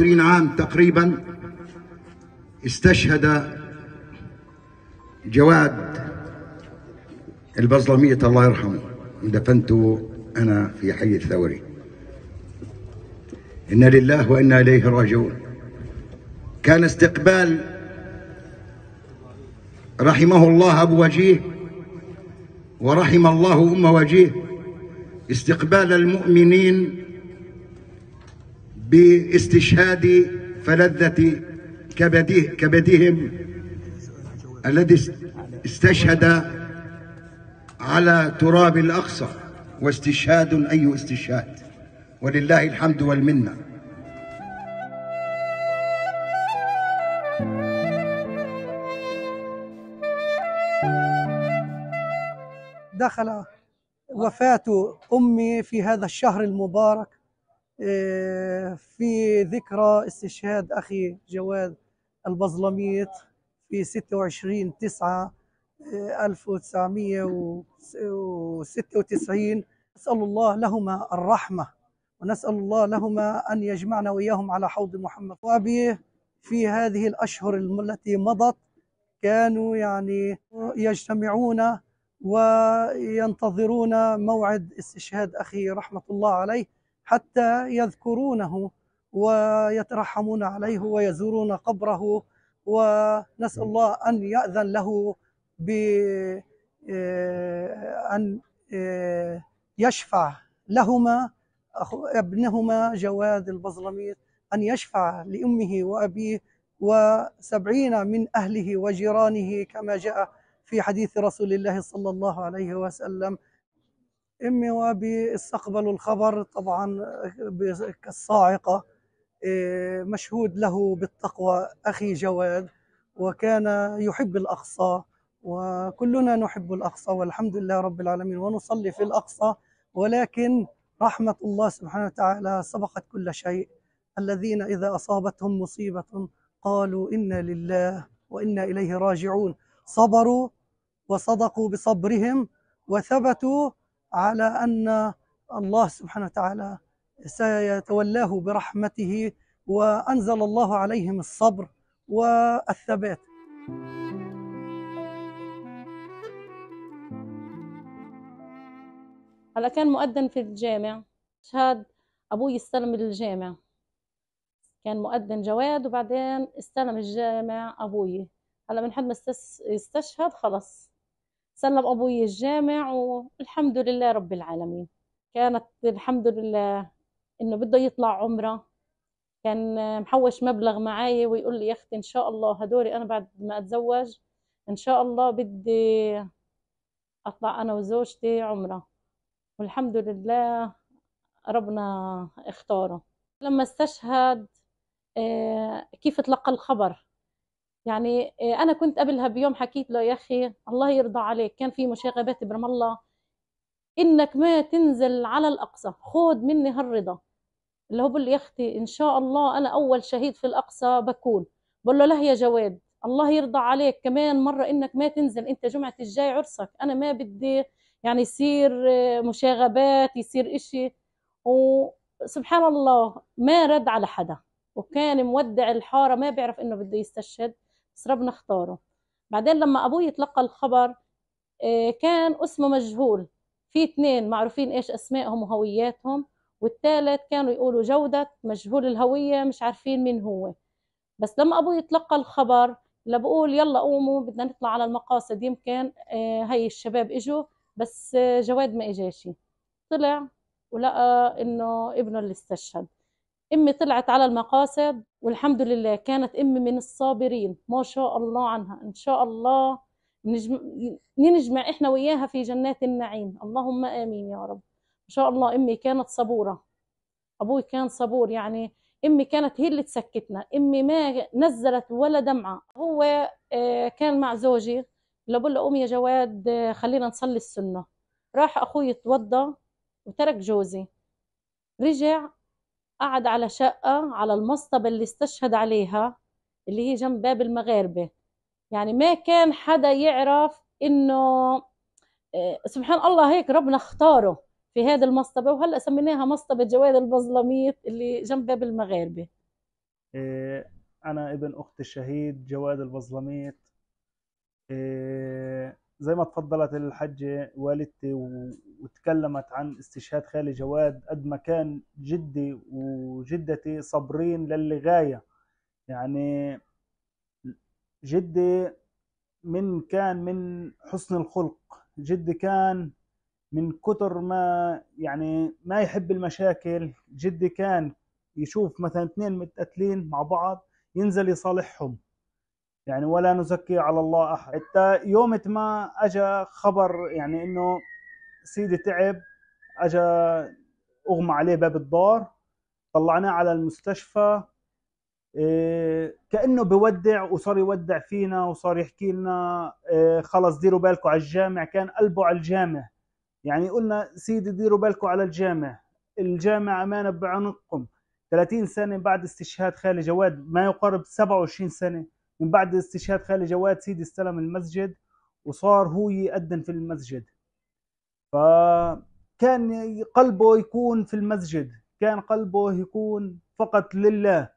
20 عام تقريبا استشهد جواد البزلمية الله يرحمه دفنته أنا في حي الثوري إنا لله وإنا إليه راجعون كان استقبال رحمه الله أبو وجيه ورحم الله أم وجيه استقبال المؤمنين باستشهاد فلذة كبديه كبدهم الذي استشهد على تراب الأقصى واستشهاد أي استشهاد ولله الحمد والمنه دخل وفاة أمي في هذا الشهر المبارك آه، في ذكرى استشهاد أخي جواد البظلميط في 26 9 1996 نسأل الله لهما الرحمة ونسأل الله لهما أن يجمعنا وإياهم على حوض محمد وابي في هذه الأشهر التي مضت كانوا يعني يجتمعون وينتظرون موعد استشهاد أخي رحمة الله عليه حتى يذكرونه ويترحمون عليه ويزورون قبره ونسأل الله أن يأذن له بأن آه، آه، يشفع لهما ابنهما جواد البظلمير أن يشفع لأمه وأبيه وسبعين من أهله وجيرانه كما جاء في حديث رسول الله صلى الله عليه وسلم امي وابي استقبلوا الخبر طبعا كالصاعقه إيه، مشهود له بالتقوى اخي جواد وكان يحب الاقصى وكلنا نحب الاقصى والحمد لله رب العالمين ونصلي في الاقصى ولكن رحمه الله سبحانه وتعالى سبقت كل شيء الذين اذا اصابتهم مصيبه قالوا انا لله وانا اليه راجعون صبروا وصدقوا بصبرهم وثبتوا على أن الله سبحانه وتعالى سيتولاه برحمته وأنزل الله عليهم الصبر والثبات هلا كان مؤذن في الجامع شهاد أبوي استلم الجامع كان مؤذن جواد وبعدين استلم الجامع أبوي هلا من حد ما استشهد خلص سلم أبوي الجامع والحمد لله رب العالمين كانت الحمد لله إنه بده يطلع عمرة كان محوش مبلغ معي ويقول لي يا أختي إن شاء الله هدوري أنا بعد ما أتزوج إن شاء الله بدي أطلع أنا وزوجتي عمرة والحمد لله ربنا اختاره لما استشهد آه، كيف تلقى الخبر يعني إيه، انا كنت قبلها بيوم حكيت له يا اخي الله يرضى عليك كان في مشاغبات برام الله انك ما تنزل على الاقصى خذ مني هالرضا اللي هو بقول لي يا اختي ان شاء الله انا اول شهيد في الاقصى بكون بقول له له يا جواد الله يرضى عليك كمان مره انك ما تنزل انت جمعه الجاي عرسك انا ما بدي يعني يصير آه، مشاغبات يصير إشي وسبحان الله ما رد على حدا وكان مودع الحاره ما بيعرف انه بده يستشهد ربنا اختاره بعدين لما ابوي تلقى الخبر آه، كان اسمه مجهول في اثنين معروفين ايش اسمائهم وهوياتهم والثالث كانوا يقولوا جودة مجهول الهوية مش عارفين مين هو بس لما ابوي يتلقى الخبر لا بقول يلا قوموا بدنا نطلع على المقاصد يمكن هي آه، الشباب اجوا بس آه، جواد ما اجاشي طلع ولقى انه ابنه اللي استشهد امي طلعت على المقاصد والحمد لله كانت امي من الصابرين ما شاء الله عنها ان شاء الله نجمع, نجمع احنا وياها في جنات النعيم اللهم امين يا رب ان شاء الله امي كانت صبوره ابوي كان صبور يعني امي كانت هي اللي تسكتنا امي ما نزلت ولا دمعه هو آه، كان مع زوجي بقول له قوم يا جواد آه، خلينا نصلي السنه راح اخوي يتوضى وترك جوزي رجع قعد على شقة على المصطبة اللي استشهد عليها اللي هي جنب باب المغاربة يعني ما كان حدا يعرف إنه آه، سبحان الله هيك ربنا اختاره في هذه المصطبة وهلأ سميناها مصطبة جواد البظلميط اللي جنب باب المغاربة إيه، أنا ابن أخت الشهيد جواد البظلميط إيه، زي ما تفضلت الحجة والدتي وتكلمت عن استشهاد خالي جواد قد ما كان جدي وجدتي صابرين للغاية يعني جدي من كان من حسن الخلق جدي كان من كتر ما يعني ما يحب المشاكل جدي كان يشوف مثلا اثنين متقاتلين مع بعض ينزل يصالحهم يعني ولا نزكي على الله احد حتى يوم ما اجى خبر يعني انه سيدي تعب اجى اغمى عليه باب الدار طلعناه على المستشفى إيه كانه بودع وصار يودع فينا وصار يحكي لنا إيه خلص ديروا بالكم على الجامع كان قلبه على الجامع يعني قلنا سيدي ديروا بالكم على الجامع الجامع امانه بعنقكم 30 سنه بعد استشهاد خالي جواد ما يقارب 27 سنه من بعد استشهاد خالي جواد سيدي استلم المسجد وصار هو يأذن في المسجد فكان قلبه يكون في المسجد كان قلبه يكون فقط لله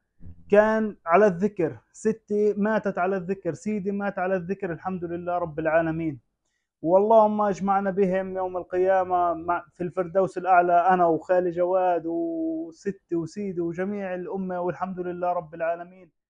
كان على الذكر ستي ماتت على الذكر سيدي مات على الذكر الحمد لله رب العالمين واللهم اجمعنا بهم يوم القيامة في الفردوس الأعلى أنا وخالي جواد وستي وسيدي وجميع الأمة والحمد لله رب العالمين